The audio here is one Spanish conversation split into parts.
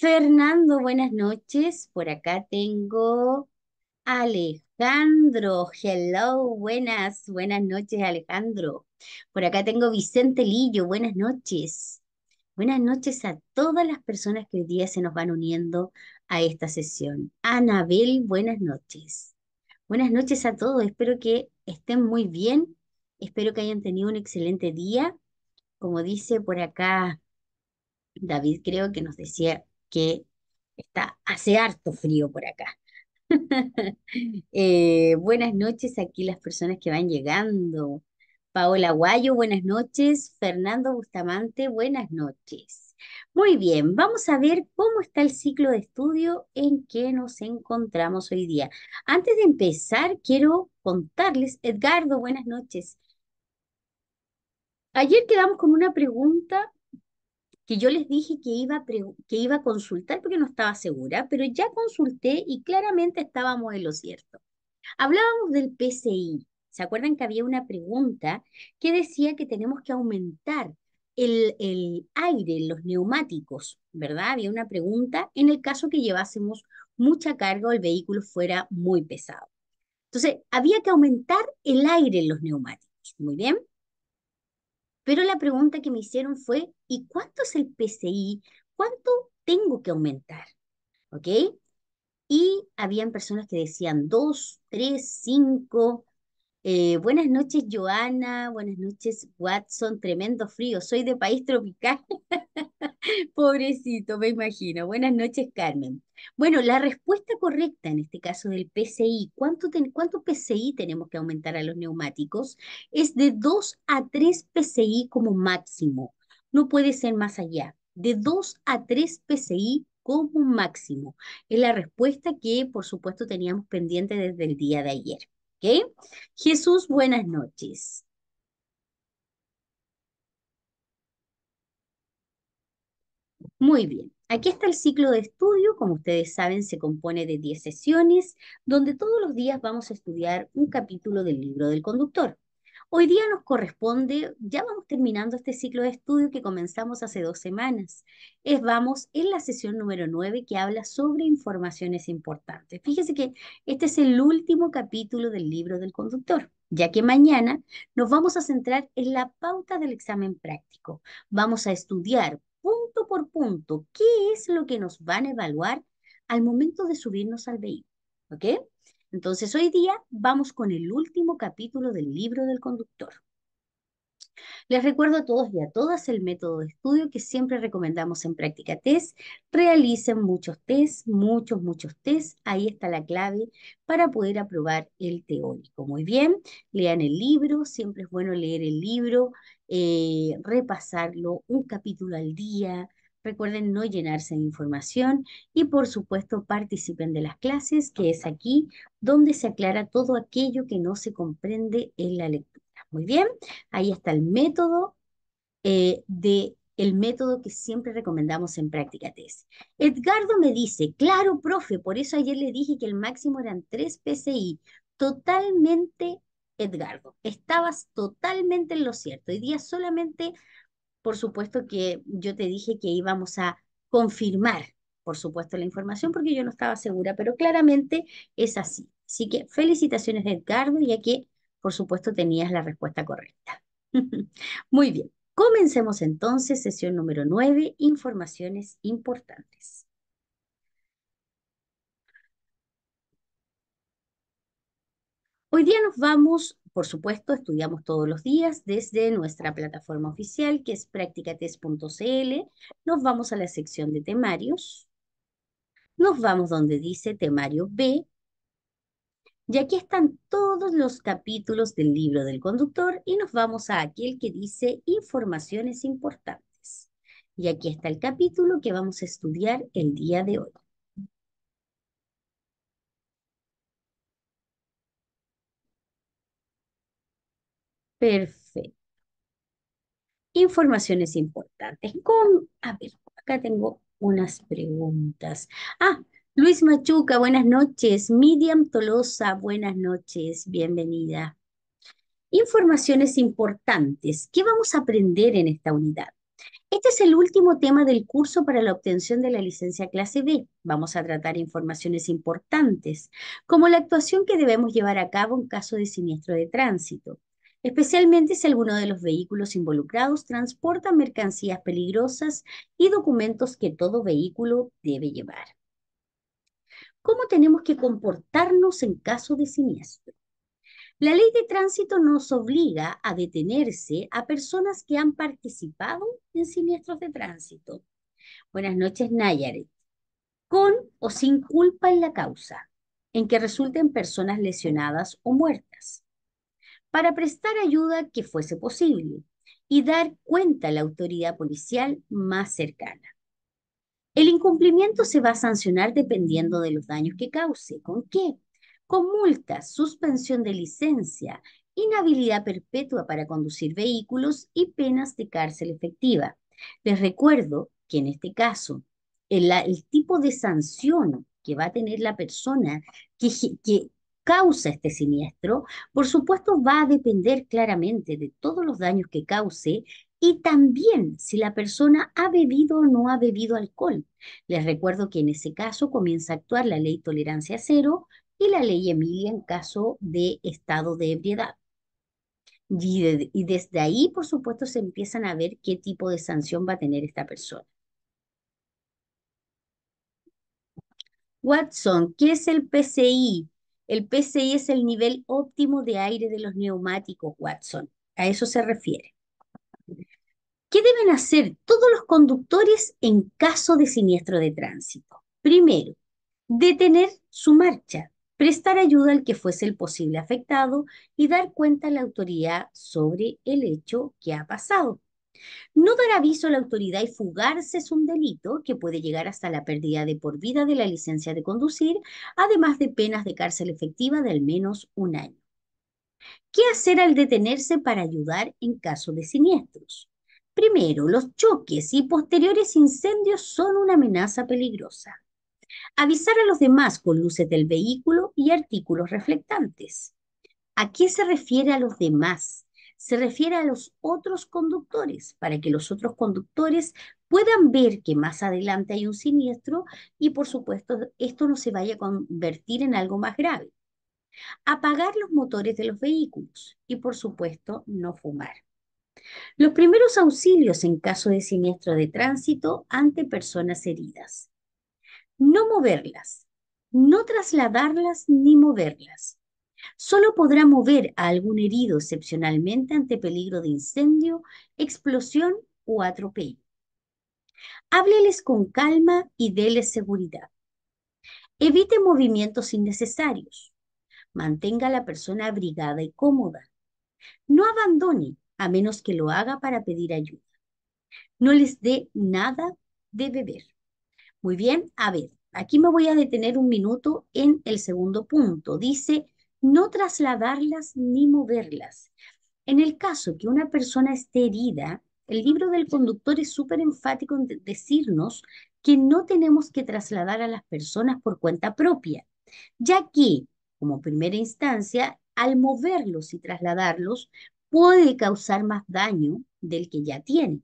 Fernando, buenas noches. Por acá tengo Alejandro. Hello, buenas, buenas noches, Alejandro. Por acá tengo Vicente Lillo. Buenas noches. Buenas noches a todas las personas que hoy día se nos van uniendo a esta sesión. Anabel, buenas noches. Buenas noches a todos. Espero que estén muy bien. Espero que hayan tenido un excelente día. Como dice por acá David, creo que nos decía que está, hace harto frío por acá. Eh, buenas noches aquí las personas que van llegando. Paola Guayo, buenas noches. Fernando Bustamante, buenas noches. Muy bien, vamos a ver cómo está el ciclo de estudio en que nos encontramos hoy día. Antes de empezar, quiero contarles, Edgardo, buenas noches. Ayer quedamos con una pregunta que yo les dije que iba, que iba a consultar porque no estaba segura, pero ya consulté y claramente estábamos en lo cierto. Hablábamos del PCI. ¿Se acuerdan que había una pregunta que decía que tenemos que aumentar el, aire en los neumáticos, ¿verdad? Había una pregunta en el caso que llevásemos mucha carga o el vehículo fuera muy pesado. Entonces, había que aumentar el aire en los neumáticos. Muy bien. Pero la pregunta que me hicieron fue, ¿y cuánto es el PCI? ¿Cuánto tengo que aumentar? ¿Ok? Y habían personas que decían 2, 3, 5, eh, buenas noches, Joana. Buenas noches, Watson. Tremendo frío. Soy de país tropical. Pobrecito, me imagino. Buenas noches, Carmen. Bueno, la respuesta correcta en este caso del PCI, ¿cuánto, cuánto PCI tenemos que aumentar a los neumáticos? Es de 2 a 3 PCI como máximo. No puede ser más allá. De 2 a 3 PCI como máximo. Es la respuesta que, por supuesto, teníamos pendiente desde el día de ayer. Jesús, buenas noches. Muy bien. Aquí está el ciclo de estudio, como ustedes saben, se compone de 10 sesiones, donde todos los días vamos a estudiar un capítulo del libro del conductor. Hoy día nos corresponde, ya vamos terminando este ciclo de estudio que comenzamos hace dos semanas. Es, vamos en la sesión número 9 que habla sobre informaciones importantes. Fíjese que este es el último capítulo del libro del conductor ya que mañana nos vamos a centrar en la pauta del examen práctico. Vamos a estudiar punto por punto qué es lo que nos van a evaluar al momento de subirnos al vehículo. ¿Ok? Entonces, hoy día vamos con el último capítulo del libro del conductor. Les recuerdo a todos y a todas el método de estudio que siempre recomendamos en práctica test. Realicen muchos test, muchos, muchos test. Ahí está la clave para poder aprobar el teórico. Muy bien, lean el libro. Siempre es bueno leer el libro, eh, repasarlo un capítulo al día, Recuerden no llenarse de información y por supuesto participen de las clases, que es aquí donde se aclara todo aquello que no se comprende en la lectura. Muy bien, ahí está el método eh, de el método que siempre recomendamos en práctica test. Edgardo me dice, claro, profe, por eso ayer le dije que el máximo eran 3 PCI. Totalmente, Edgardo, estabas totalmente en lo cierto. Hoy día solamente por supuesto que yo te dije que íbamos a confirmar, por supuesto, la información porque yo no estaba segura, pero claramente es así. Así que felicitaciones Edgardo, ya que, por supuesto, tenías la respuesta correcta. Muy bien, comencemos entonces sesión número 9, informaciones importantes. Hoy día nos vamos, por supuesto, estudiamos todos los días desde nuestra plataforma oficial que es practicates.cl. Nos vamos a la sección de temarios. Nos vamos donde dice temario B. Y aquí están todos los capítulos del libro del conductor y nos vamos a aquel que dice informaciones importantes. Y aquí está el capítulo que vamos a estudiar el día de hoy. Perfecto. Informaciones importantes. Con, a ver, acá tengo unas preguntas. Ah, Luis Machuca, buenas noches. Miriam Tolosa, buenas noches. Bienvenida. Informaciones importantes. ¿Qué vamos a aprender en esta unidad? Este es el último tema del curso para la obtención de la licencia clase B. Vamos a tratar informaciones importantes, como la actuación que debemos llevar a cabo en caso de siniestro de tránsito, especialmente si alguno de los vehículos involucrados transporta mercancías peligrosas y documentos que todo vehículo debe llevar. ¿Cómo tenemos que comportarnos en caso de siniestro? La ley de tránsito nos obliga a detenerse a personas que han participado en siniestros de tránsito. Buenas noches, Nayarit. Con o sin culpa en la causa, en que resulten personas lesionadas o muertas para prestar ayuda que fuese posible y dar cuenta a la autoridad policial más cercana. El incumplimiento se va a sancionar dependiendo de los daños que cause. ¿Con qué? Con multas, suspensión de licencia, inhabilidad perpetua para conducir vehículos y penas de cárcel efectiva. Les recuerdo que en este caso, el, tipo de sanción que va a tener la persona que causa este siniestro, por supuesto va a depender claramente de todos los daños que cause y también si la persona ha bebido o no ha bebido alcohol. Les recuerdo que en ese caso comienza a actuar la ley tolerancia cero y la ley Emilia en caso de estado de ebriedad. Y, desde ahí, por supuesto, se empiezan a ver qué tipo de sanción va a tener esta persona. Watson, ¿qué es el PCI? El PCI es el nivel óptimo de aire de los neumáticos, Watson. A eso se refiere. ¿Qué deben hacer todos los conductores en caso de siniestro de tránsito? Primero, detener su marcha, prestar ayuda al que fuese el posible afectado y dar cuenta a la autoridad sobre el hecho que ha pasado. No dar aviso a la autoridad y fugarse es un delito que puede llegar hasta la pérdida de por vida de la licencia de conducir, además de penas de cárcel efectiva de al menos un año. ¿Qué hacer al detenerse para ayudar en caso de siniestros? Primero, los choques y posteriores incendios son una amenaza peligrosa. Avisar a los demás con luces del vehículo y artículos reflectantes. ¿A qué se refiere a los demás? se refiere a los otros conductores, para que los otros conductores puedan ver que más adelante hay un siniestro y por supuesto esto no se vaya a convertir en algo más grave. Apagar los motores de los vehículos y por supuesto no fumar. Los primeros auxilios en caso de siniestro de tránsito ante personas heridas. No moverlas, no trasladarlas ni moverlas. Solo podrá mover a algún herido excepcionalmente ante peligro de incendio, explosión o atropello. Hábleles con calma y déles seguridad. Evite movimientos innecesarios. Mantenga a la persona abrigada y cómoda. No abandone a menos que lo haga para pedir ayuda. No les dé nada de beber. Muy bien, a ver, aquí me voy a detener un minuto en el segundo punto. Dice, no trasladarlas ni moverlas. En el caso que una persona esté herida, el libro del conductor es súper enfático en decirnos que no tenemos que trasladar a las personas por cuenta propia, ya que, como primera instancia, al moverlos y trasladarlos puede causar más daño del que ya tiene.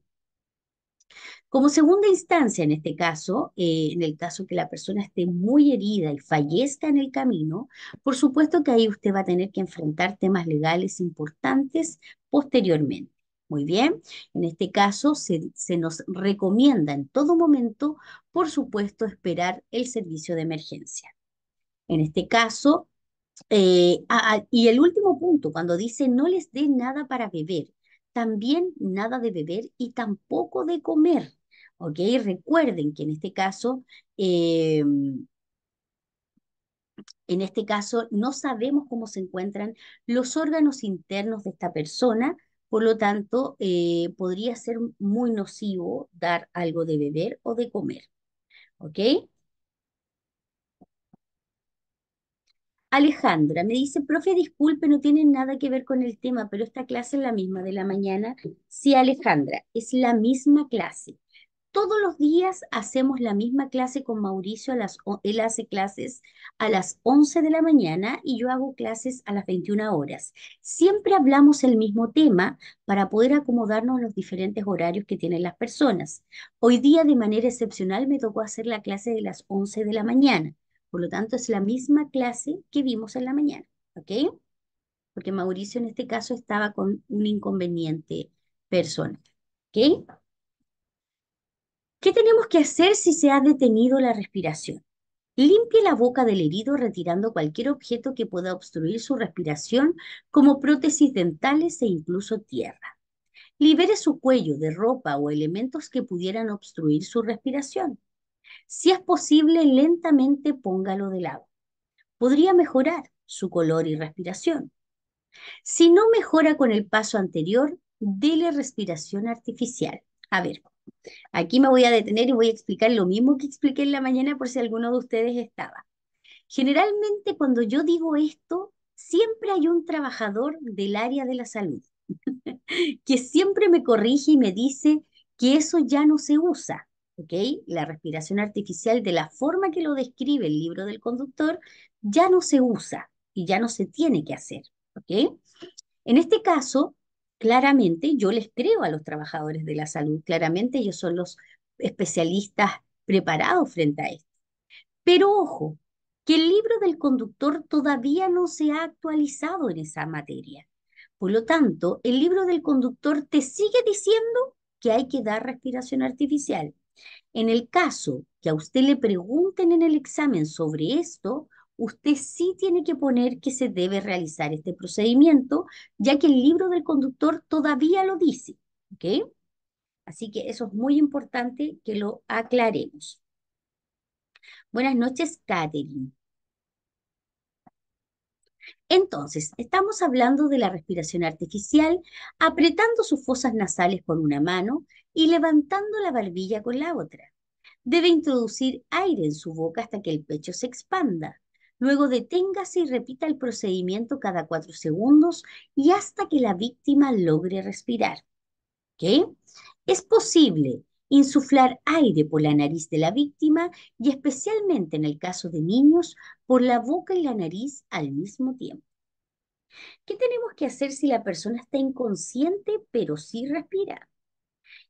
Como segunda instancia, en este caso, eh, en el caso que la persona esté muy herida y fallezca en el camino, por supuesto que ahí usted va a tener que enfrentar temas legales importantes posteriormente. Muy bien, en este caso se, nos recomienda en todo momento, por supuesto, esperar el servicio de emergencia. En este caso, eh, y el último punto, cuando dice no les dé nada para beber, también nada de beber y tampoco de comer. ¿Ok? Recuerden que en este caso, eh, en este caso no sabemos cómo se encuentran los órganos internos de esta persona, por lo tanto, eh, podría ser muy nocivo dar algo de beber o de comer. ¿Ok? Alejandra me dice, profe, disculpe, no tiene nada que ver con el tema, pero esta clase es la misma de la mañana. Sí, Alejandra, es la misma clase. Todos los días hacemos la misma clase con Mauricio, a las, él hace clases a las 11 de la mañana y yo hago clases a las 21 horas. Siempre hablamos el mismo tema para poder acomodarnos los diferentes horarios que tienen las personas. Hoy día de manera excepcional me tocó hacer la clase de las 11 de la mañana por lo tanto, es la misma clase que vimos en la mañana, ¿ok? Porque Mauricio en este caso estaba con un inconveniente personal, ¿ok? ¿Qué tenemos que hacer si se ha detenido la respiración? Limpie la boca del herido retirando cualquier objeto que pueda obstruir su respiración, como prótesis dentales e incluso tierra. Libere su cuello de ropa o elementos que pudieran obstruir su respiración. Si es posible, lentamente póngalo de lado. Podría mejorar su color y respiración. Si no mejora con el paso anterior, dele respiración artificial. A ver, aquí me voy a detener y voy a explicar lo mismo que expliqué en la mañana por si alguno de ustedes estaba. Generalmente cuando yo digo esto, siempre hay un trabajador del área de la salud que siempre me corrige y me dice que eso ya no se usa. ¿ok? La respiración artificial, de la forma que lo describe el libro del conductor, ya no se usa y ya no se tiene que hacer, ¿ok? En este caso, claramente yo les creo a los trabajadores de la salud, claramente ellos son los especialistas preparados frente a esto. Pero ojo, que el libro del conductor todavía no se ha actualizado en esa materia. Por lo tanto, el libro del conductor te sigue diciendo que hay que dar respiración artificial, en el caso que a usted le pregunten en el examen sobre esto, usted sí tiene que poner que se debe realizar este procedimiento, ya que el libro del conductor todavía lo dice. Así que eso es muy importante que lo aclaremos. Buenas noches, Catherine. Entonces, estamos hablando de la respiración artificial, apretando sus fosas nasales con una mano y levantando la barbilla con la otra. Debe introducir aire en su boca hasta que el pecho se expanda. Luego deténgase y repita el procedimiento cada cuatro segundos y hasta que la víctima logre respirar. ¿Qué? Es posible insuflar aire por la nariz de la víctima y especialmente en el caso de niños por la boca y la nariz al mismo tiempo. ¿Qué tenemos que hacer si la persona está inconsciente pero sí respira?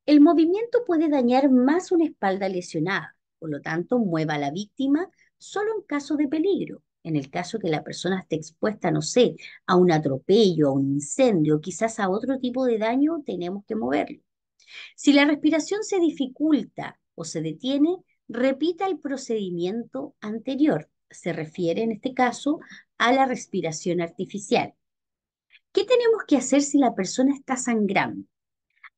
El movimiento puede dañar más una espalda lesionada, por lo tanto, mueva a la víctima solo en caso de peligro. En el caso que la persona esté expuesta, no sé, a un atropello, a un incendio, quizás a otro tipo de daño, tenemos que moverlo. Si la respiración se dificulta o se detiene, repita el procedimiento anterior. Se refiere en este caso a la respiración artificial. ¿Qué tenemos que hacer si la persona está sangrando?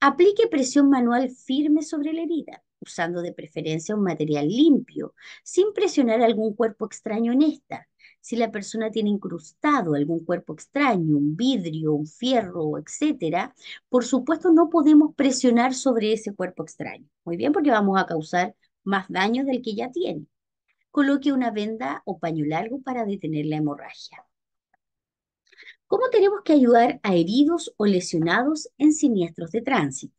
Aplique presión manual firme sobre la herida, usando de preferencia un material limpio, sin presionar algún cuerpo extraño en esta. Si la persona tiene incrustado algún cuerpo extraño, un vidrio, un fierro, etcétera, por supuesto no podemos presionar sobre ese cuerpo extraño. Muy bien, porque vamos a causar más daño del que ya tiene. Coloque una venda o paño largo para detener la hemorragia. ¿Cómo tenemos que ayudar a heridos o lesionados en siniestros de tránsito?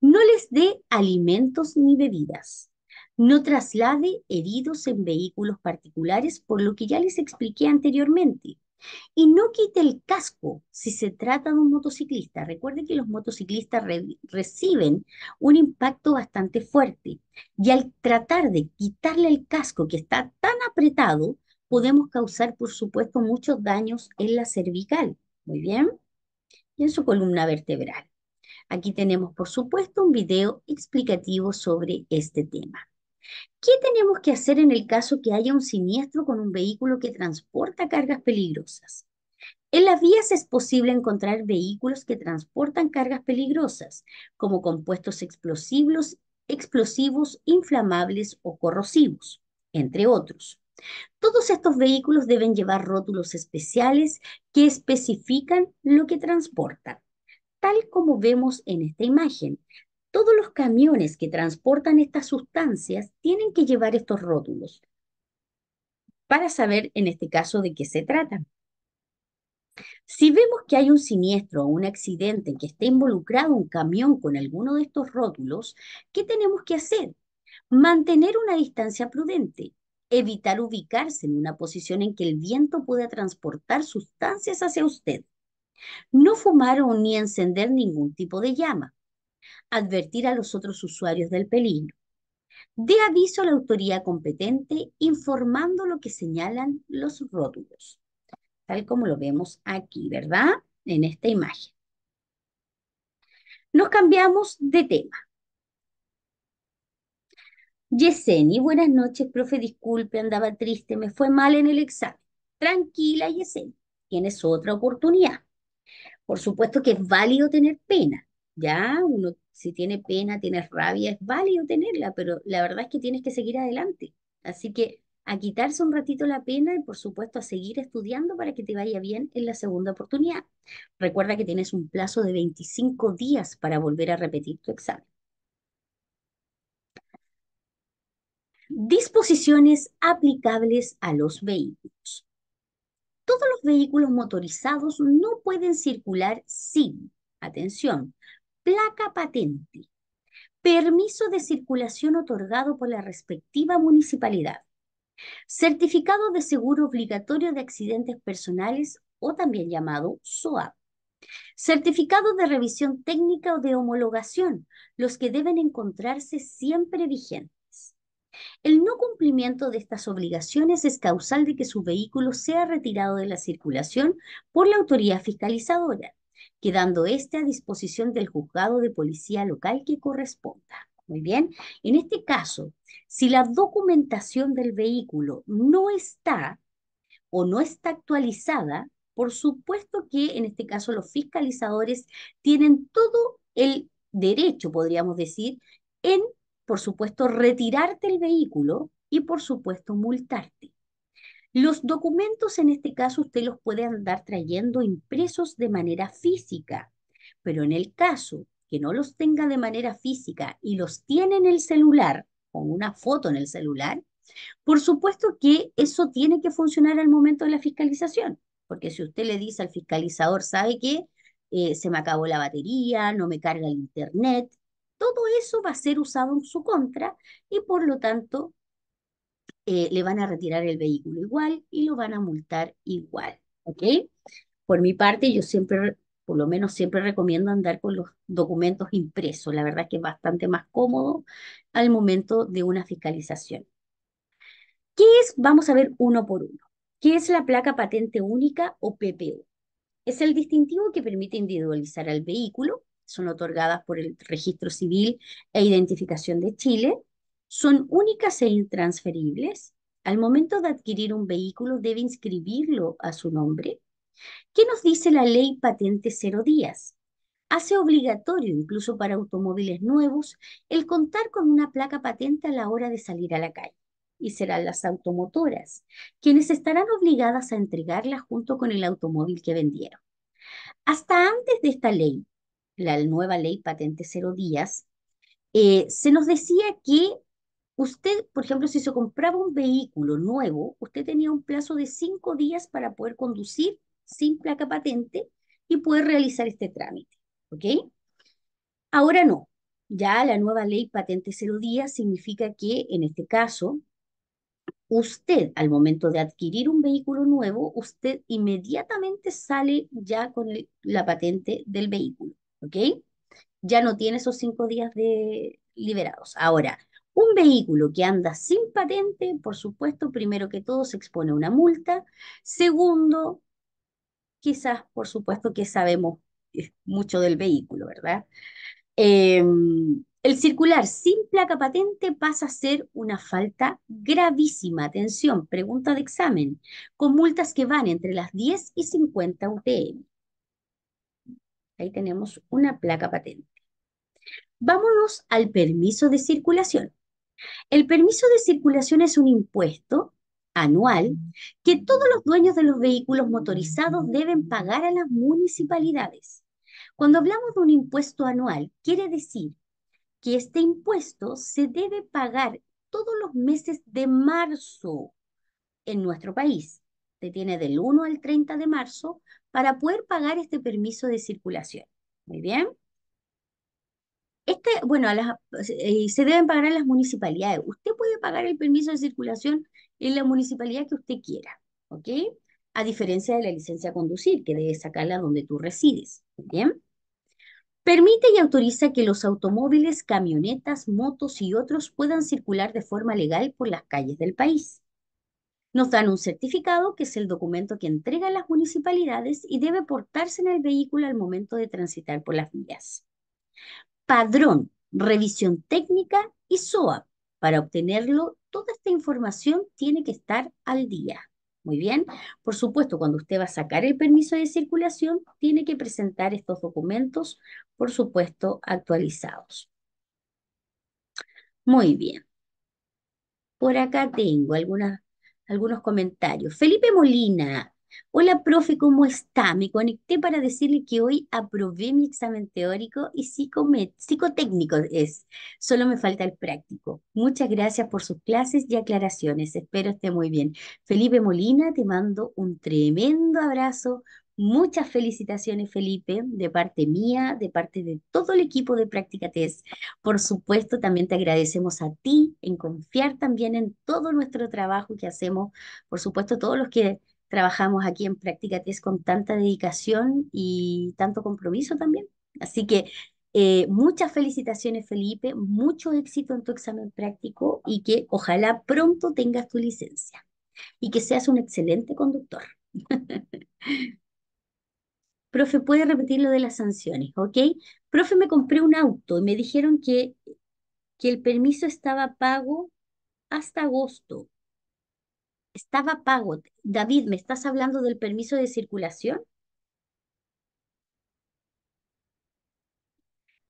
No les dé alimentos ni bebidas. No traslade heridos en vehículos particulares, por lo que ya les expliqué anteriormente. Y no quite el casco si se trata de un motociclista. Recuerde que los motociclistas reciben un impacto bastante fuerte y al tratar de quitarle el casco que está tan apretado, podemos causar, por supuesto, muchos daños en la cervical, muy bien, y en su columna vertebral. Aquí tenemos, por supuesto, un video explicativo sobre este tema. ¿Qué tenemos que hacer en el caso que haya un siniestro con un vehículo que transporta cargas peligrosas? En las vías es posible encontrar vehículos que transportan cargas peligrosas, como compuestos explosivos, explosivos inflamables o corrosivos, entre otros. Todos estos vehículos deben llevar rótulos especiales que especifican lo que transportan, tal como vemos en esta imagen. Todos los camiones que transportan estas sustancias tienen que llevar estos rótulos para saber en este caso de qué se trata. Si vemos que hay un siniestro o un accidente en que esté involucrado un camión con alguno de estos rótulos, ¿qué tenemos que hacer? Mantener una distancia prudente, evitar ubicarse en una posición en que el viento pueda transportar sustancias hacia usted, no fumar o ni encender ningún tipo de llama, advertir a los otros usuarios del pelín. De aviso a la autoridad competente informando lo que señalan los rótulos, tal como lo vemos aquí, ¿verdad? En esta imagen. Nos cambiamos de tema. Yeseni, buenas noches, profe, disculpe, andaba triste, me fue mal en el examen. Tranquila, Yeseni, tienes otra oportunidad. Por supuesto que es válido tener pena, ¿ya? Uno, si tiene pena, tiene rabia, es válido tenerla, pero la verdad es que tienes que seguir adelante. Así que a quitarse un ratito la pena y por supuesto a seguir estudiando para que te vaya bien en la segunda oportunidad. Recuerda que tienes un plazo de 25 días para volver a repetir tu examen. Disposiciones aplicables a los vehículos. Todos los vehículos motorizados no pueden circular sin, atención, placa patente, permiso de circulación otorgado por la respectiva municipalidad, certificado de seguro obligatorio de accidentes personales o también llamado SOAP, certificado de revisión técnica o de homologación, los que deben encontrarse siempre vigentes el no cumplimiento de estas obligaciones es causal de que su vehículo sea retirado de la circulación por la autoridad fiscalizadora, quedando éste a disposición del juzgado de policía local que corresponda. Muy bien, en este caso, si la documentación del vehículo no está o no está actualizada, por supuesto que en este caso los fiscalizadores tienen todo el derecho, podríamos decir, en por supuesto, retirarte el vehículo y, por supuesto, multarte. Los documentos en este caso usted los puede andar trayendo impresos de manera física, pero en el caso que no los tenga de manera física y los tiene en el celular, con una foto en el celular, por supuesto que eso tiene que funcionar al momento de la fiscalización, porque si usted le dice al fiscalizador, ¿sabe qué? Eh, se me acabó la batería, no me carga el internet, todo eso va a ser usado en su contra y por lo tanto eh, le van a retirar el vehículo igual y lo van a multar igual. ¿Ok? Por mi parte, yo siempre, por lo menos siempre recomiendo andar con los documentos impresos. La verdad es que es bastante más cómodo al momento de una fiscalización. ¿Qué es? Vamos a ver uno por uno. ¿Qué es la placa patente única o PPU? Es el distintivo que permite individualizar al vehículo son otorgadas por el Registro Civil e Identificación de Chile, son únicas e intransferibles. Al momento de adquirir un vehículo debe inscribirlo a su nombre. ¿Qué nos dice la ley patente cero días? Hace obligatorio, incluso para automóviles nuevos, el contar con una placa patente a la hora de salir a la calle. Y serán las automotoras quienes estarán obligadas a entregarla junto con el automóvil que vendieron. Hasta antes de esta ley, la nueva ley patente cero días, eh, se nos decía que usted, por ejemplo, si se compraba un vehículo nuevo, usted tenía un plazo de cinco días para poder conducir sin placa patente y poder realizar este trámite. ¿Ok? Ahora no. Ya la nueva ley patente cero días significa que en este caso usted al momento de adquirir un vehículo nuevo, usted inmediatamente sale ya con la patente del vehículo. ¿ok? Ya no tiene esos cinco días de liberados. Ahora, un vehículo que anda sin patente, por supuesto, primero que todo se expone a una multa. Segundo, quizás, por supuesto, que sabemos eh, mucho del vehículo, ¿verdad? Em, el circular sin placa patente pasa a ser una falta gravísima. Atención, pregunta de examen, con multas que van entre las 10 y 50 UTM. Ahí tenemos una placa patente. Vámonos al permiso de circulación. El permiso de circulación es un impuesto anual que todos los dueños de los vehículos motorizados deben pagar a las municipalidades. Cuando hablamos de un impuesto anual, quiere decir que este impuesto se debe pagar todos los meses de marzo en nuestro país. Se tiene del 1 al 30 de marzo para poder pagar este permiso de circulación. Muy bien. Este, bueno, eh, se deben pagar en las municipalidades. Usted puede pagar el permiso de circulación en la municipalidad que usted quiera, ¿ok? A diferencia de la licencia a conducir, que debe sacarla donde tú resides, ¿bien? Permite y autoriza que los automóviles, camionetas, motos y otros puedan circular de forma legal por las calles del país. Nos dan un certificado, que es el documento que entregan las municipalidades y debe portarse en el vehículo al momento de transitar por las vías. Padrón, revisión técnica y SOAP. Para obtenerlo, toda esta información tiene que estar al día. Muy bien. Por supuesto, cuando usted va a sacar el permiso de circulación, tiene que presentar estos documentos, por supuesto, actualizados. Muy bien. Por acá tengo algunas algunos comentarios. Felipe Molina, hola profe, ¿cómo está? Me conecté para decirle que hoy aprobé mi examen teórico y psicotécnico es, solo me falta el práctico. Muchas gracias por sus clases y aclaraciones, espero esté muy bien. Felipe Molina, te mando un tremendo abrazo, Muchas felicitaciones, Felipe, de parte mía, de parte de todo el equipo de Práctica Test. Por supuesto, también te agradecemos a ti en confiar también en todo nuestro trabajo que hacemos. Por supuesto, todos los que trabajamos aquí en Práctica Test con tanta dedicación y tanto compromiso también. Así que eh, muchas felicitaciones, Felipe, mucho éxito en tu examen práctico y que ojalá pronto tengas tu licencia y que seas un excelente conductor. profe, puede repetir lo de las sanciones, ¿ok? Profe, me compré un auto y me dijeron que, que el permiso estaba pago hasta agosto. Estaba pago. David, ¿me estás hablando del permiso de circulación?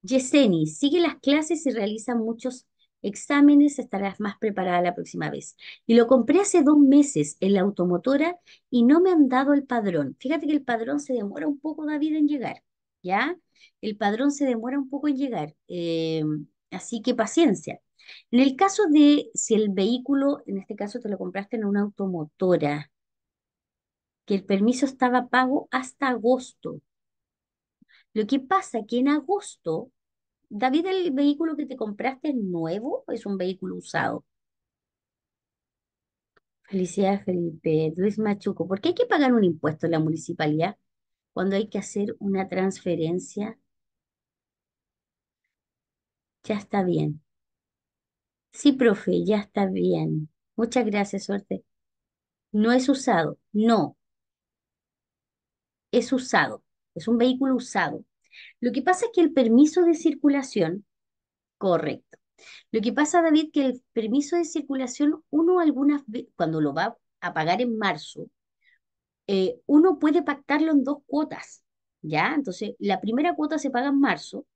Yeseni, sigue las clases y realiza muchos exámenes, estarás más preparada la próxima vez. Y lo compré hace dos meses en la automotora y no me han dado el padrón. Fíjate que el padrón se demora un poco, David, en llegar, ¿ya? El padrón se demora un poco en llegar, em, así que paciencia. En el caso de si el vehículo, en este caso te lo compraste en una automotora, que el permiso estaba pago hasta agosto. Lo que pasa que en agosto David, ¿el vehículo que te compraste es nuevo o es un vehículo usado? Felicidades, Felipe. Luis Machuco, ¿por qué hay que pagar un impuesto en la municipalidad cuando hay que hacer una transferencia? Ya está bien. Sí, profe, ya está bien. Muchas gracias, suerte. No es usado, no. Es usado, es un vehículo usado. Lo que pasa es que el permiso de circulación, correcto. Lo que pasa, David, que el permiso de circulación, uno algunas veces, cuando lo va a pagar en marzo, eh, uno puede pactarlo en dos cuotas, ¿ya? Entonces, la primera cuota se paga en marzo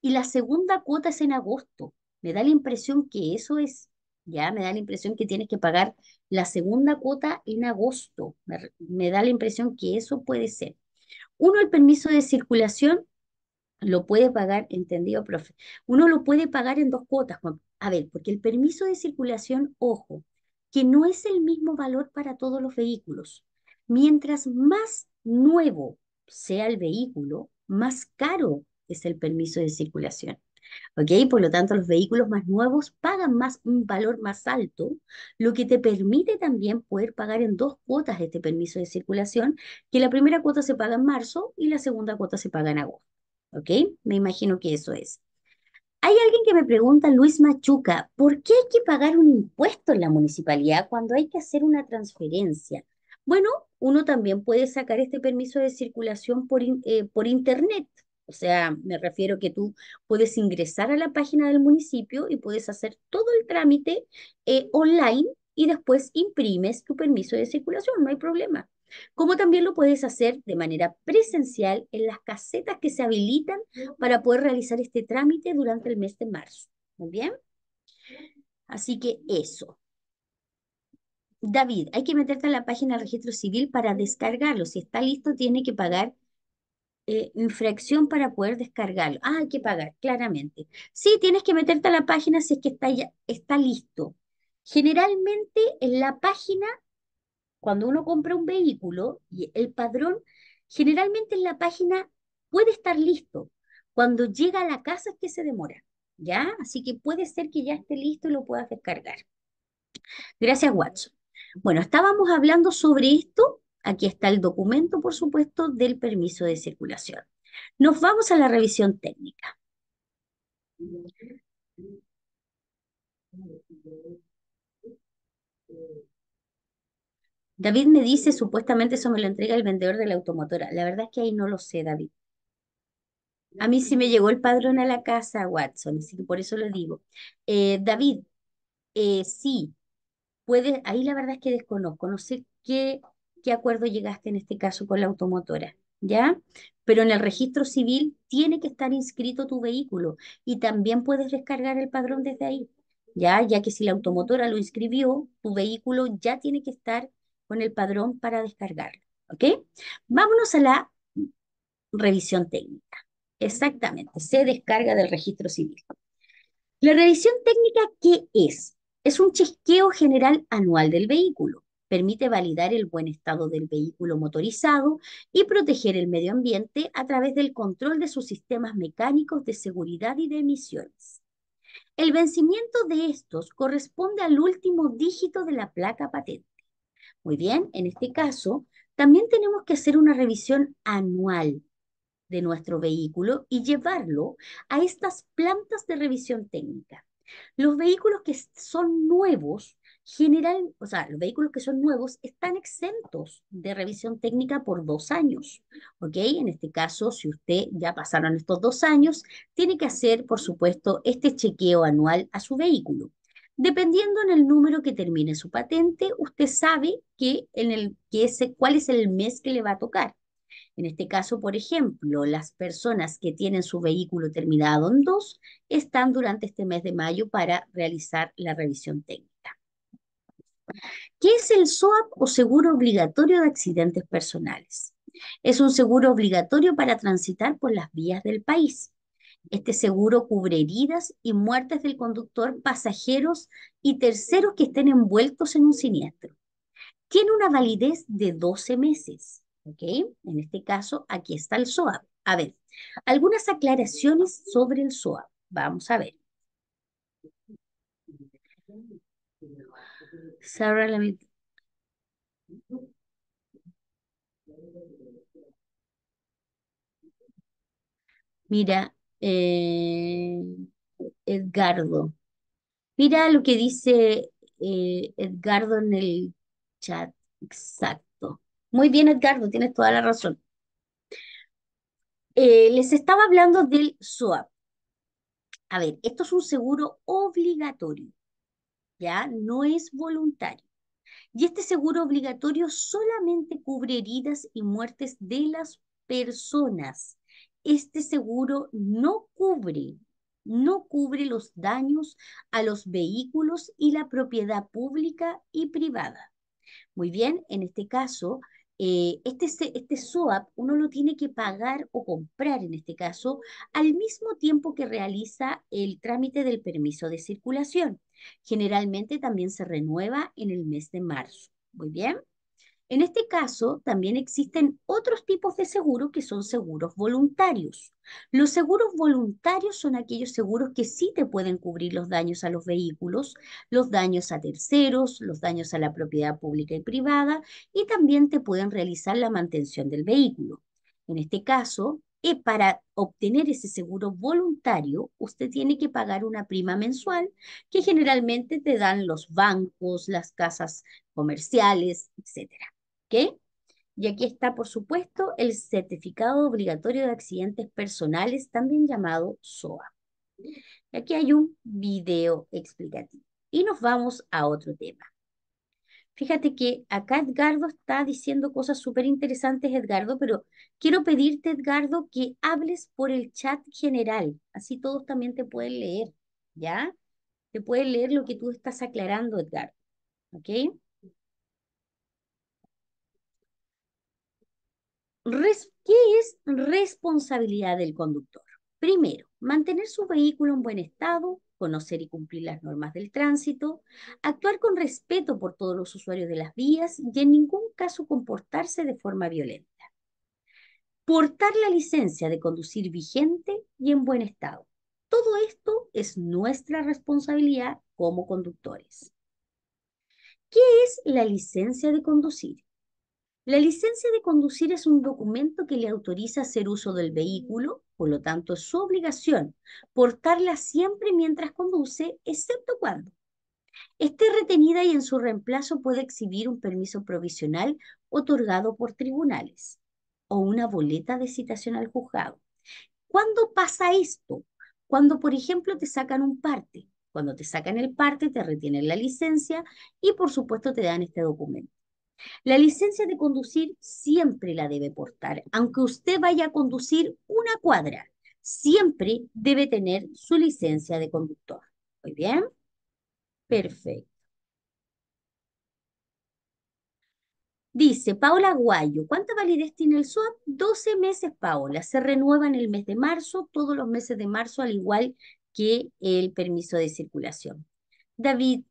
y la segunda cuota es en agosto. Me da la impresión que eso es, ¿ya? Me da la impresión que tienes que pagar la segunda cuota en agosto. me da la impresión que eso puede ser. Uno, el permiso de circulación lo puede pagar, entendido, profe. Uno lo puede pagar en dos cuotas, A ver, porque el permiso de circulación, ojo, que no es el mismo valor para todos los vehículos. Mientras más nuevo sea el vehículo, más caro es el permiso de circulación. ¿Ok? Por lo tanto, los vehículos más nuevos pagan más un valor más alto, lo que te permite también poder pagar en dos cuotas este permiso de circulación, que la primera cuota se paga en marzo y la segunda cuota se paga en agosto. ¿ok? Me imagino que eso es. Hay alguien que me pregunta, Luis Machuca, ¿por qué hay que pagar un impuesto en la municipalidad cuando hay que hacer una transferencia? Bueno, uno también puede sacar este permiso de circulación por, eh, internet. O sea, me refiero que tú puedes ingresar a la página del municipio y puedes hacer todo el trámite eh, online y después imprimes tu permiso de circulación, no hay problema como también lo puedes hacer de manera presencial en las casetas que se habilitan para poder realizar este trámite durante el mes de marzo. Muy bien. Así que eso. David, hay que meterte a la página del registro civil para descargarlo. Si está listo, tiene que pagar eh, infracción para poder descargarlo. Ah, hay que pagar, claramente. Sí, tienes que meterte a la página si es que está, ya, está listo. Generalmente en la página cuando uno compra un vehículo, y el padrón generalmente en la página puede estar listo. Cuando llega a la casa es que se demora, ¿ya? Así que puede ser que ya esté listo y lo puedas descargar. Gracias, Watson. Bueno, estábamos hablando sobre esto. Aquí está el documento, por supuesto, del permiso de circulación. Nos vamos a la revisión técnica. David me dice, supuestamente eso me lo entrega el vendedor de la automotora. La verdad es que ahí no lo sé, David. A mí sí me llegó el padrón a la casa, Watson, así que por eso lo digo. Eh, David, eh, sí, puedes. ahí la verdad es que desconozco, no sé qué, qué acuerdo llegaste en este caso con la automotora, ¿ya? Pero en el registro civil tiene que estar inscrito tu vehículo y también puedes descargar el padrón desde ahí, ¿ya? Ya que si la automotora lo inscribió, tu vehículo ya tiene que estar con el padrón para descargarlo. ¿Ok? Vámonos a la revisión técnica. Exactamente, se descarga del registro civil. La revisión técnica, ¿qué es? Es un chequeo general anual del vehículo. Permite validar el buen estado del vehículo motorizado y proteger el medio ambiente a través del control de sus sistemas mecánicos de seguridad y de emisiones. El vencimiento de estos corresponde al último dígito de la placa patente. Muy bien, en este caso, también tenemos que hacer una revisión anual de nuestro vehículo y llevarlo a estas plantas de revisión técnica. Los vehículos que son nuevos, general, o sea, los vehículos que son nuevos están exentos de revisión técnica por dos años, ¿ok? En este caso, si usted ya pasaron estos dos años, tiene que hacer, por supuesto, este chequeo anual a su vehículo. Dependiendo en el número que termine su patente, usted sabe que en el, que ese, cuál es el mes que le va a tocar. En este caso, por ejemplo, las personas que tienen su vehículo terminado en 2 están durante este mes de mayo para realizar la revisión técnica. ¿Qué es el SOAP o Seguro Obligatorio de Accidentes Personales? Es un seguro obligatorio para transitar por las vías del país. Este seguro cubre heridas y muertes del conductor, pasajeros y terceros que estén envueltos en un siniestro. Tiene una validez de 12 meses. ¿ok? En este caso, aquí está el SOAP. A ver, algunas aclaraciones sobre el SOAP. Vamos a ver. Sarah, Mira, eh, Edgardo. Mira lo que dice eh, Edgardo en el chat. Exacto. Muy bien, Edgardo, tienes toda la razón. Eh, les estaba hablando del SOAP. A ver, esto es un seguro obligatorio, ¿ya? No es voluntario. Y este seguro obligatorio solamente cubre heridas y muertes de las personas este seguro no cubre, no cubre los daños a los vehículos y la propiedad pública y privada. Muy bien, en este caso, eh, este, este SOAP uno lo tiene que pagar o comprar, en este caso, al mismo tiempo que realiza el trámite del permiso de circulación. Generalmente también se renueva en el mes de marzo. Muy bien. En este caso, también existen otros tipos de seguros que son seguros voluntarios. Los seguros voluntarios son aquellos seguros que sí te pueden cubrir los daños a los vehículos, los daños a terceros, los daños a la propiedad pública y privada y también te pueden realizar la mantención del vehículo. En este caso, eh, para obtener ese seguro voluntario, usted tiene que pagar una prima mensual que generalmente te dan los bancos, las casas comerciales, etcétera. ¿ok? Y aquí está, por supuesto, el certificado obligatorio de accidentes personales, también llamado SOA. Y aquí hay un video explicativo. Y nos vamos a otro tema. Fíjate que acá Edgardo está diciendo cosas súper interesantes, Edgardo, pero quiero pedirte, Edgardo, que hables por el chat general. Así todos también te pueden leer, ¿ya? Te pueden leer lo que tú estás aclarando, Edgardo. ¿Ok? ¿Qué es responsabilidad del conductor? Primero, mantener su vehículo en buen estado, conocer y cumplir las normas del tránsito, actuar con respeto por todos los usuarios de las vías y en ningún caso comportarse de forma violenta. Portar la licencia de conducir vigente y en buen estado. Todo esto es nuestra responsabilidad como conductores. ¿Qué es la licencia de conducir? La licencia de conducir es un documento que le autoriza hacer uso del vehículo, por lo tanto es su obligación portarla siempre mientras conduce, excepto cuando esté retenida y en su reemplazo puede exhibir un permiso provisional otorgado por tribunales o una boleta de citación al juzgado. ¿Cuándo pasa esto? Cuando, por ejemplo, te sacan un parte. Cuando te sacan el parte, te retienen la licencia y, por supuesto, te dan este documento. La licencia de conducir siempre la debe portar, aunque usted vaya a conducir una cuadra, siempre debe tener su licencia de conductor. Muy bien, perfecto. Dice Paula Guayo, ¿cuánta validez tiene el SWAP? 12 meses, Paola. Se renueva en el mes de marzo, todos los meses de marzo, al igual que el permiso de circulación. David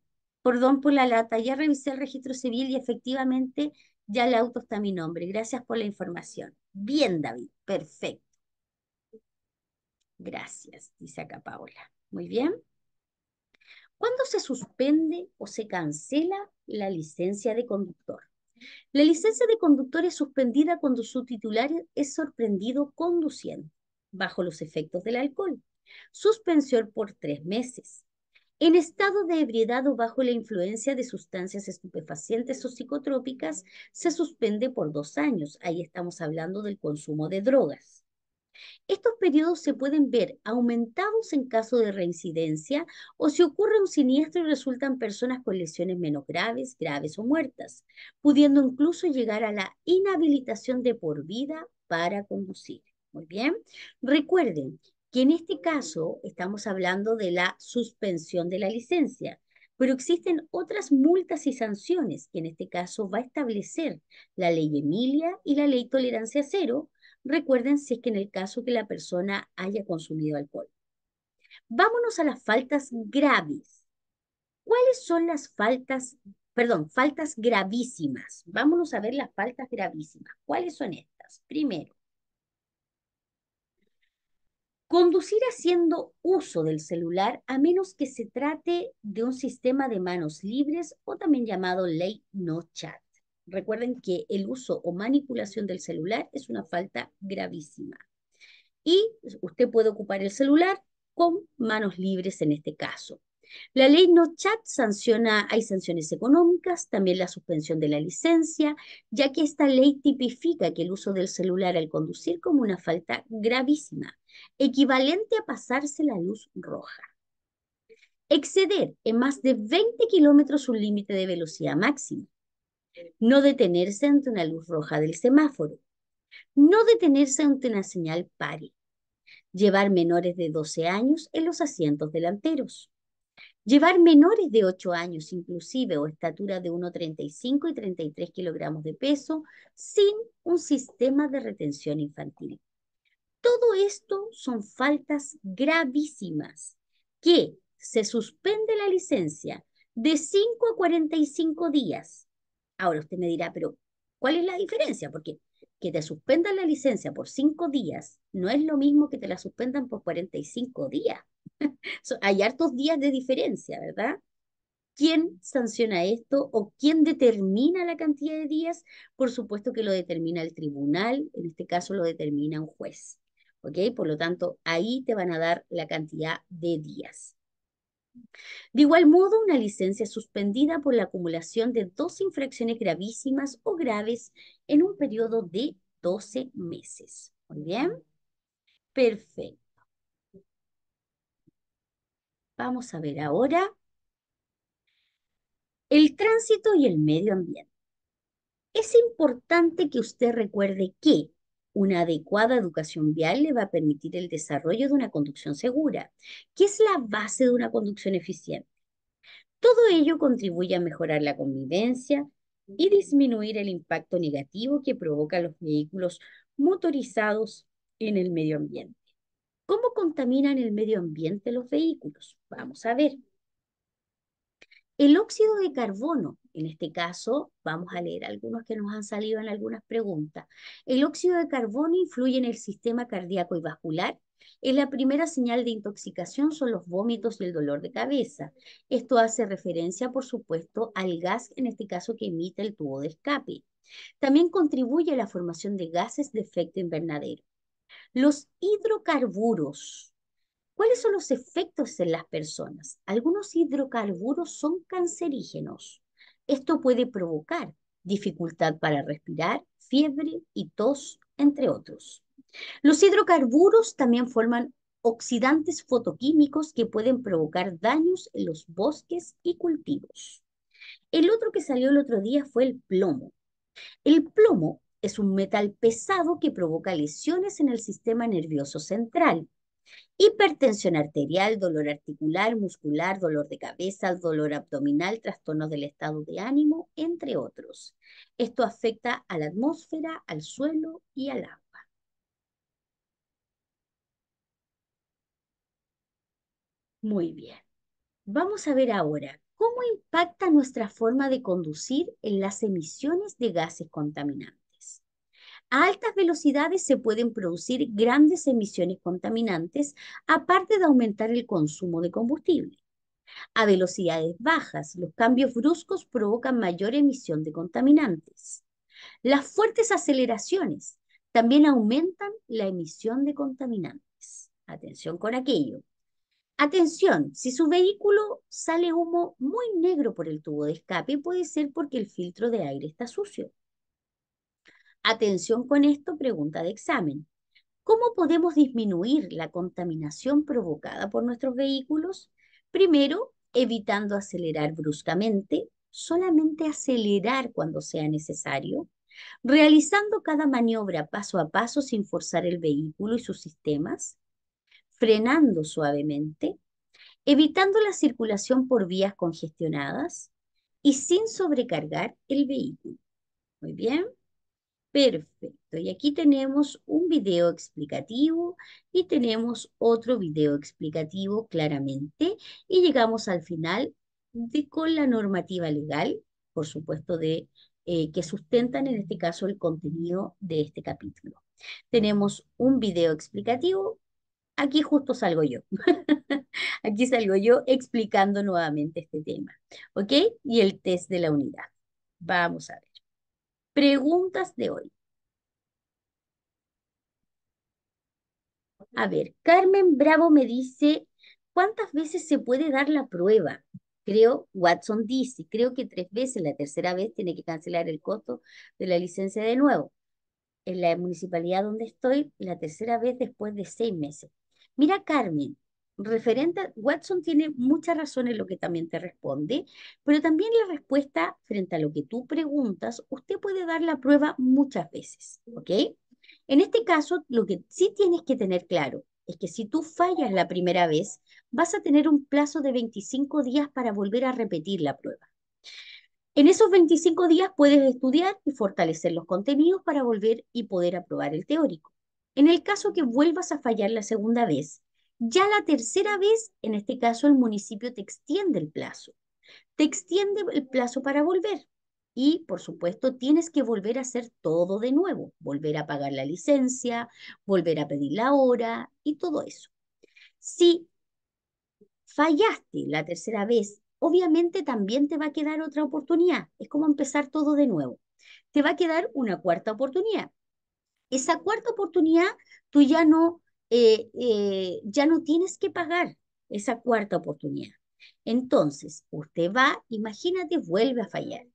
perdón por la lata, ya revisé el registro civil y efectivamente ya el auto está a mi nombre. Gracias por la información. Bien, David, perfecto. Gracias, dice acá Paola. Muy bien. ¿Cuándo se suspende o se cancela la licencia de conductor? La licencia de conductor es suspendida cuando su titular es sorprendido conduciendo bajo los efectos del alcohol. Suspensión por tres meses en estado de ebriedad o bajo la influencia de sustancias estupefacientes o psicotrópicas, se suspende por dos años. Ahí estamos hablando del consumo de drogas. Estos periodos se pueden ver aumentados en caso de reincidencia o si ocurre un siniestro y resultan personas con lesiones menos graves, graves o muertas, pudiendo incluso llegar a la inhabilitación de por vida para conducir. Muy bien. Recuerden que en este caso estamos hablando de la suspensión de la licencia, pero existen otras multas y sanciones que en este caso va a establecer la ley Emilia y la ley Tolerancia Cero. Recuerden si es que en el caso que la persona haya consumido alcohol. Vámonos a las faltas graves. ¿Cuáles son las faltas, perdón, faltas gravísimas? Vámonos a ver las faltas gravísimas. ¿Cuáles son estas? Primero, Conducir haciendo uso del celular a menos que se trate de un sistema de manos libres o también llamado ley no chat. Recuerden que el uso o manipulación del celular es una falta gravísima. Y usted puede ocupar el celular con manos libres en este caso. La ley no chat sanciona, hay sanciones económicas, también la suspensión de la licencia, ya que esta ley tipifica que el uso del celular al conducir como una falta gravísima equivalente a pasarse la luz roja. Exceder en más de 20 kilómetros un límite de velocidad máxima. No detenerse ante una luz roja del semáforo. No detenerse ante una señal pari. Llevar menores de 12 años en los asientos delanteros. Llevar menores de 8 años inclusive o estatura de 1,35 y 33 kilogramos de peso sin un sistema de retención infantil. Todo esto son faltas gravísimas que se suspende la licencia de 5 a 45 días. Ahora usted me dirá, pero ¿cuál es la diferencia? Porque que te suspendan la licencia por 5 días no es lo mismo que te la suspendan por 45 días. Hay hartos días de diferencia, ¿verdad? ¿Quién sanciona esto o quién determina la cantidad de días? Por supuesto que lo determina el tribunal, en este caso lo determina un juez. ¿ok? Por lo tanto, ahí te van a dar la cantidad de días. De igual modo, una licencia suspendida por la acumulación de dos infracciones gravísimas o graves en un periodo de 12 meses. Muy bien. Perfecto. Vamos a ver ahora el tránsito y el medio ambiente. Es importante que usted recuerde que una adecuada educación vial le va a permitir el desarrollo de una conducción segura, que es la base de una conducción eficiente. Todo ello contribuye a mejorar la convivencia y disminuir el impacto negativo que provocan los vehículos motorizados en el medio ambiente. ¿Cómo contaminan el medio ambiente los vehículos? Vamos a ver. El óxido de carbono, en este caso, vamos a leer algunos que nos han salido en algunas preguntas. El óxido de carbono influye en el sistema cardíaco y vascular. Es la primera señal de intoxicación, son los vómitos y el dolor de cabeza. Esto hace referencia, por supuesto, al gas, en este caso, que emite el tubo de escape. También contribuye a la formación de gases de efecto invernadero. Los hidrocarburos, ¿Cuáles son los efectos en las personas? Algunos hidrocarburos son cancerígenos. Esto puede provocar dificultad para respirar, fiebre y tos, entre otros. Los hidrocarburos también forman oxidantes fotoquímicos que pueden provocar daños en los bosques y cultivos. El otro que salió el otro día fue el plomo. El plomo es un metal pesado que provoca lesiones en el sistema nervioso central. Hipertensión arterial, dolor articular, muscular, dolor de cabeza, dolor abdominal, trastornos del estado de ánimo, entre otros. Esto afecta a la atmósfera, al suelo y al agua. Muy bien. Vamos a ver ahora cómo impacta nuestra forma de conducir en las emisiones de gases contaminantes. A altas velocidades se pueden producir grandes emisiones contaminantes, aparte de aumentar el consumo de combustible. A velocidades bajas, los cambios bruscos provocan mayor emisión de contaminantes. Las fuertes aceleraciones también aumentan la emisión de contaminantes. Atención con aquello. Atención, si su vehículo sale humo muy negro por el tubo de escape, puede ser porque el filtro de aire está sucio. Atención con esto, pregunta de examen. ¿Cómo podemos disminuir la contaminación provocada por nuestros vehículos? Primero, evitando acelerar bruscamente, solamente acelerar cuando sea necesario, realizando cada maniobra paso a paso sin forzar el vehículo y sus sistemas, frenando suavemente, evitando la circulación por vías congestionadas y sin sobrecargar el vehículo. Muy bien. Perfecto. Y aquí tenemos un video explicativo y tenemos otro video explicativo claramente. Y llegamos al final con la normativa legal, por supuesto, de, eh, que sustentan en este caso el contenido de este capítulo. Tenemos un video explicativo. Aquí justo salgo yo. aquí salgo yo explicando nuevamente este tema. ¿Ok? Y el test de la unidad. Vamos a ver. Preguntas de hoy. A ver, Carmen Bravo me dice, ¿cuántas veces se puede dar la prueba? Creo, Watson dice, creo que tres veces, la tercera vez tiene que cancelar el costo de la licencia de nuevo. En la municipalidad donde estoy, la tercera vez después de seis meses. Mira, Carmen, referente, Watson tiene muchas razones lo que también te responde, pero también la respuesta frente a lo que tú preguntas, usted puede dar la prueba muchas veces, ¿ok? En este caso, lo que sí tienes que tener claro es que si tú fallas la primera vez, vas a tener un plazo de 25 días para volver a repetir la prueba. En esos 25 días puedes estudiar y fortalecer los contenidos para volver y poder aprobar el teórico. En el caso que vuelvas a fallar la segunda vez, ya la tercera vez, en este caso, el municipio te extiende el plazo. Te extiende el plazo para volver. Y, por supuesto, tienes que volver a hacer todo de nuevo, volver a pagar la licencia, volver a pedir la hora y todo eso. Si fallaste la tercera vez, obviamente también te va a quedar otra oportunidad. Es como empezar todo de nuevo. Te va a quedar una cuarta oportunidad. Esa cuarta oportunidad tú ya no eh, eh, ya no tienes que pagar esa cuarta oportunidad. Entonces, usted va, imagínate, vuelve a fallar.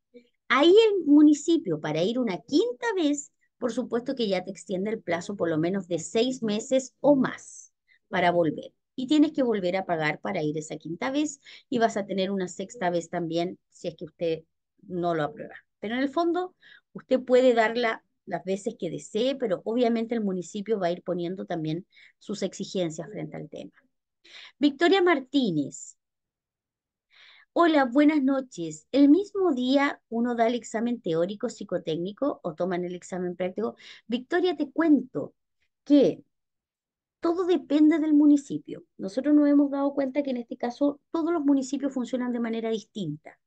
Ahí el municipio, para ir una quinta vez, por supuesto que ya te extiende el plazo por lo menos de seis meses o más para volver. Y tienes que volver a pagar para ir esa quinta vez y vas a tener una sexta vez también si es que usted no lo aprueba. Pero en el fondo, usted puede darla las veces que desee, pero obviamente el municipio va a ir poniendo también sus exigencias frente al tema. Victoria Martínez. Hola, buenas noches. ¿El mismo día uno da el examen teórico psicotécnico o toman el examen práctico? Victoria, te cuento que todo depende del municipio. Nosotros nos hemos dado cuenta que en este caso todos los municipios funcionan de manera distinta.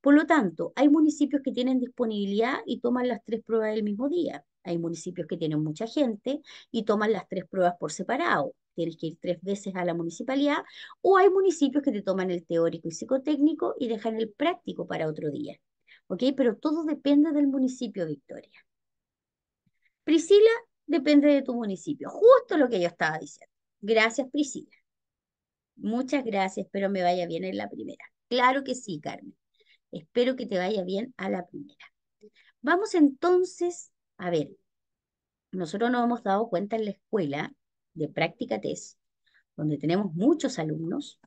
Por lo tanto, hay municipios que tienen disponibilidad y toman las tres pruebas del mismo día. Hay municipios que tienen mucha gente y toman las tres pruebas por separado. Tienes que ir tres veces a la municipalidad. O hay municipios que te toman el teórico y psicotécnico y dejan el práctico para otro día. ¿Ok? Pero todo depende del municipio, Victoria. Priscila, depende de tu municipio. Justo lo que yo estaba diciendo. Gracias, Priscila. Muchas gracias, pero me vaya bien en la primera. Claro que sí, Carmen. Espero que te vaya bien a la primera. Vamos entonces a ver. Nosotros nos hemos dado cuenta en la escuela de práctica test, donde tenemos muchos alumnos,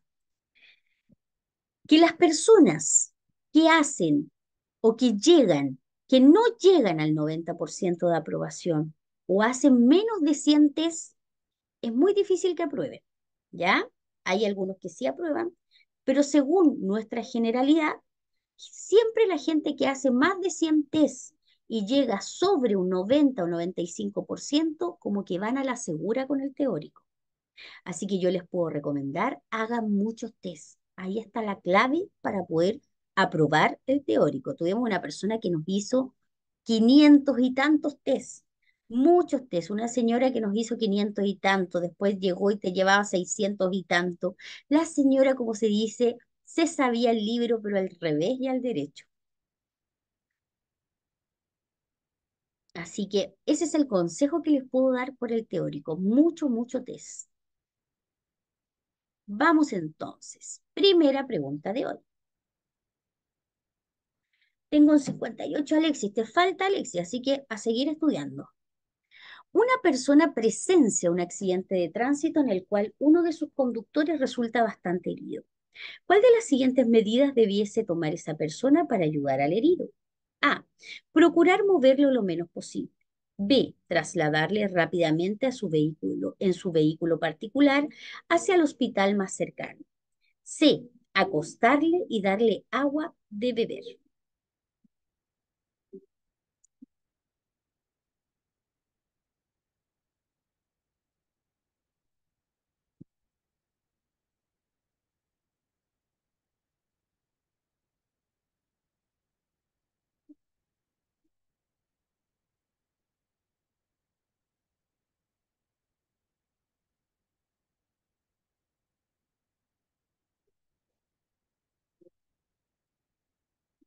que las personas que hacen o que llegan, que no llegan al 90% de aprobación o hacen menos de 100 es muy difícil que aprueben, ¿ya? Hay algunos que sí aprueban, pero según nuestra generalidad, siempre la gente que hace más de 100 test y llega sobre un 90 o 95%, como que van a la segura con el teórico. Así que yo les puedo recomendar, hagan muchos test. Ahí está la clave para poder aprobar el teórico. Tuvimos una persona que nos hizo 500 y tantos tests. muchos test. Una señora que nos hizo 500 y tantos, después llegó y te llevaba 600 y tanto. La señora, como se dice, se sabía el libro, pero al revés y al derecho. Así que ese es el consejo que les puedo dar por el teórico. Mucho, mucho test. Vamos entonces. Primera pregunta de hoy. Tengo un 58 Alexis, te falta Alexis, así que a seguir estudiando. Una persona presencia un accidente de tránsito en el cual uno de sus conductores resulta bastante herido. ¿Cuál de las siguientes medidas debiese tomar esa persona para ayudar al herido? A. Procurar moverlo lo menos posible. B. Trasladarle rápidamente a su vehículo, en su vehículo particular hacia el hospital más cercano. C. Acostarle y darle agua de beber.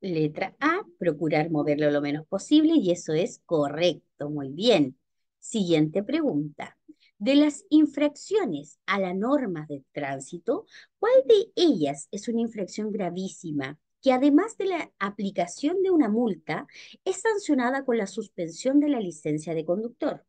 Letra A, procurar moverlo lo menos posible y eso es correcto, muy bien. Siguiente pregunta. De las infracciones a las normas de tránsito, ¿cuál de ellas es una infracción gravísima que además de la aplicación de una multa, es sancionada con la suspensión de la licencia de conductor?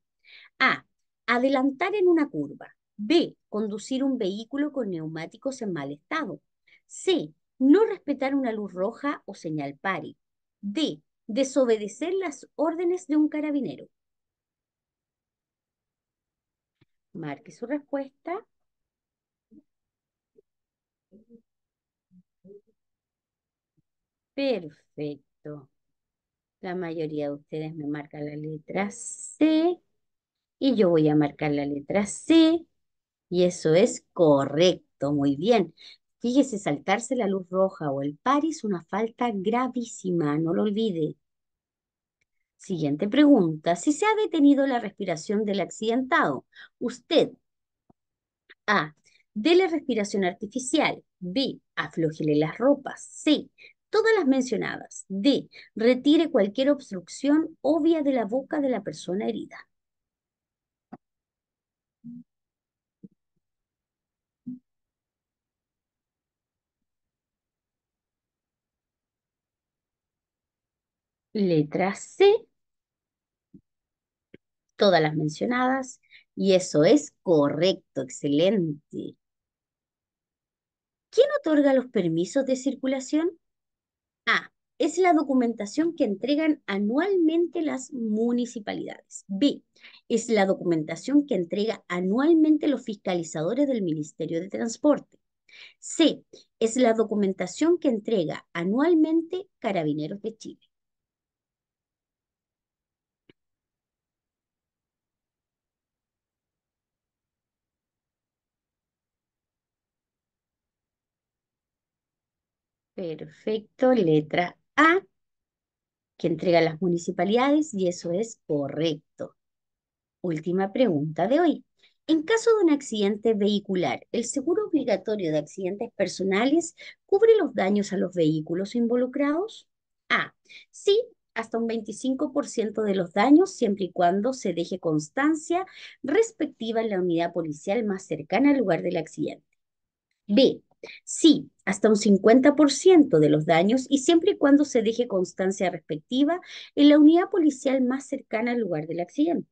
A. Adelantar en una curva. B. Conducir un vehículo con neumáticos en mal estado. C no respetar una luz roja o señal pari. D. Desobedecer las órdenes de un carabinero. Marque su respuesta. Perfecto. La mayoría de ustedes me marcan la letra C y yo voy a marcar la letra C y eso es correcto, muy bien. Fíjese, saltarse la luz roja o el par es una falta gravísima, no lo olvide. Siguiente pregunta. Si se ha detenido la respiración del accidentado, usted A. Dele respiración artificial. B. aflojele las ropas. C. Todas las mencionadas. D. Retire cualquier obstrucción obvia de la boca de la persona herida. Letra C, todas las mencionadas, y eso es correcto, excelente. ¿Quién otorga los permisos de circulación? A. Es la documentación que entregan anualmente las municipalidades. B. Es la documentación que entrega anualmente los fiscalizadores del Ministerio de Transporte. C. Es la documentación que entrega anualmente Carabineros de Chile. Perfecto, letra A, que entrega las municipalidades y eso es correcto. Última pregunta de hoy. En caso de un accidente vehicular, ¿el seguro obligatorio de accidentes personales cubre los daños a los vehículos involucrados? A. Sí, hasta un 25% de los daños, siempre y cuando se deje constancia respectiva en la unidad policial más cercana al lugar del accidente. B. Sí, hasta un 50% de los daños y siempre y cuando se deje constancia respectiva en la unidad policial más cercana al lugar del accidente.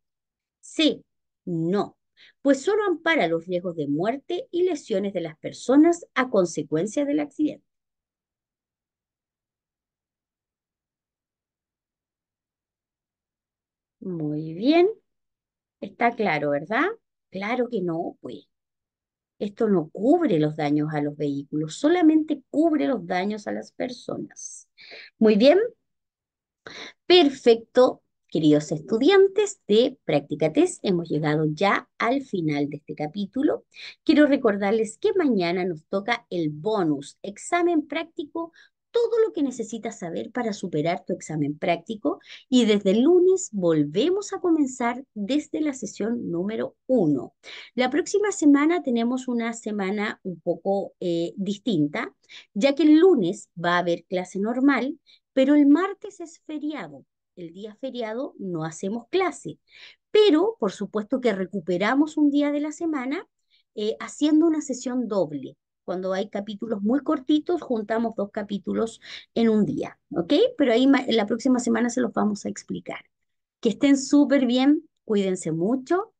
Sí, no, pues solo ampara los riesgos de muerte y lesiones de las personas a consecuencia del accidente. Muy bien. Está claro, ¿verdad? Claro que no, pues. Esto no cubre los daños a los vehículos, solamente cubre los daños a las personas. Muy bien. Perfecto, queridos estudiantes de Práctica Test, hemos llegado ya al final de este capítulo. Quiero recordarles que mañana nos toca el bonus, examen práctico todo lo que necesitas saber para superar tu examen práctico y desde el lunes volvemos a comenzar desde la sesión número uno. La próxima semana tenemos una semana un poco eh, distinta, ya que el lunes va a haber clase normal, pero el martes es feriado. El día feriado no hacemos clase, pero por supuesto que recuperamos un día de la semana eh, haciendo una sesión doble cuando hay capítulos muy cortitos, juntamos dos capítulos en un día, ¿ok? Pero ahí la próxima semana se los vamos a explicar. Que estén súper bien, cuídense mucho,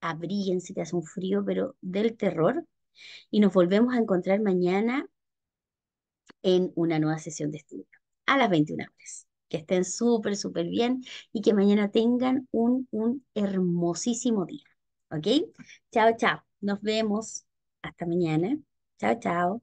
abríense, te hace un frío, pero del terror. Y nos volvemos a encontrar mañana en una nueva sesión de estudio a las 21 horas. Que estén súper, súper bien y que mañana tengan un, un hermosísimo día. ¿Ok? Chao, chao. Nos vemos. Hasta mañana. Chao, chao.